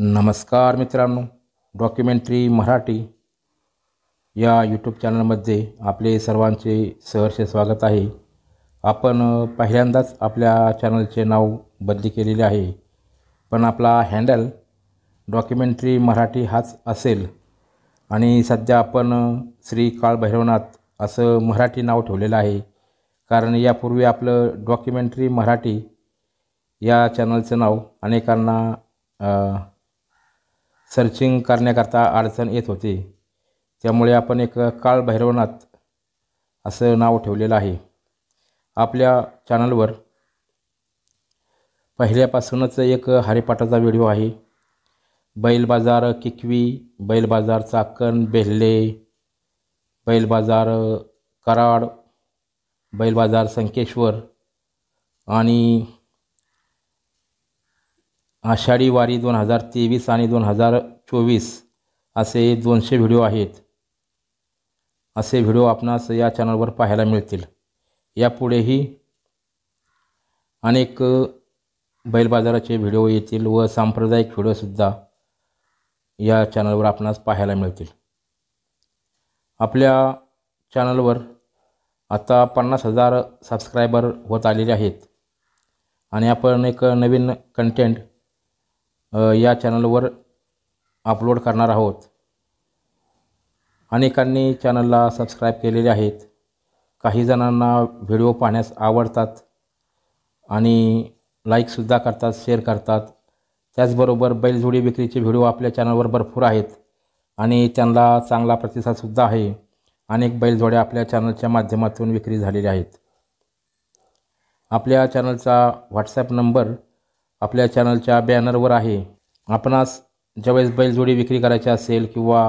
नमस्कार मित्रांनो डॉक्युमेंटरी मराठी या यूट्यूब चॅनलमध्ये आपले सर्वांचे सहर्ष स्वागत आहे आपण पहिल्यांदाच आपल्या चॅनलचे नाव बदली केलेले आहे पण आपला हँडल डॉक्युमेंटरी मराठी हाच असेल आणि सध्या आपण श्री काळभैरवनाथ असं मराठी नाव ठेवलेलं आहे कारण यापूर्वी आपलं डॉक्युमेंटरी मराठी या चॅनलचं नाव अनेकांना सर्चिंग करण्याकरता अडचण येत होती त्यामुळे आपण एक काळभैरवनाथ असं नाव ठेवलेलं आहे आपल्या चॅनलवर पहिल्यापासूनच एक हरिपाठाचा व्हिडिओ आहे बैल बाजार किकवी बैल बाजार चाकण बेल्ले बैल बाजार कराड बैल बाजार संकेश्वर आणि आषाढी वारी दोन हजार तेवीस आणि दोन हजार चोवीस असे दोनशे व्हिडिओ आहेत असे व्हिडिओ आपणास या चॅनलवर पाहायला मिळतील यापुढेही अनेक बैलबाजाराचे व्हिडिओ येतील व सांप्रदायिक व्हिडिओसुद्धा या चॅनलवर आपणास पाहायला मिळतील आपल्या चॅनलवर आता पन्नास हजार सबस्क्रायबर होत आलेले आहेत आणि आपण एक नवीन कंटेंट या चॅनलवर अपलोड करणार आहोत अनेकांनी चॅनलला सबस्क्राईब केलेले आहेत काही जणांना व्हिडिओ पाहण्यास आवडतात आणि लाईकसुद्धा करतात शेअर करतात त्याचबरोबर बैलजोडी विक्रीचे व्हिडिओ आपल्या चॅनलवर भरपूर आहेत आणि त्यांना चांगला प्रतिसादसुद्धा आहे अनेक बैलजोड्या आपल्या चॅनलच्या माध्यमातून विक्री झालेल्या आहेत आपल्या चॅनलचा व्हॉट्सॲप नंबर आपल्या चॅनलच्या बॅनरवर आहे आपणास ज्यावेळेस बैलजोडी विक्री करायची असेल किंवा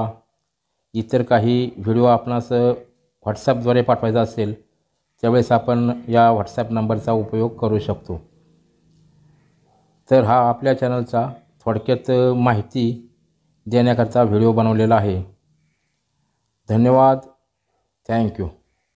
इतर काही व्हिडिओ आपणास व्हॉट्सॲपद्वारे पाठवायचा असेल त्यावेळेस आपण या व्हॉट्सॲप नंबरचा उपयोग करू शकतो तर हा आपल्या चॅनलचा थोडक्यात माहिती देण्याकरता व्हिडिओ बनवलेला आहे धन्यवाद थँक्यू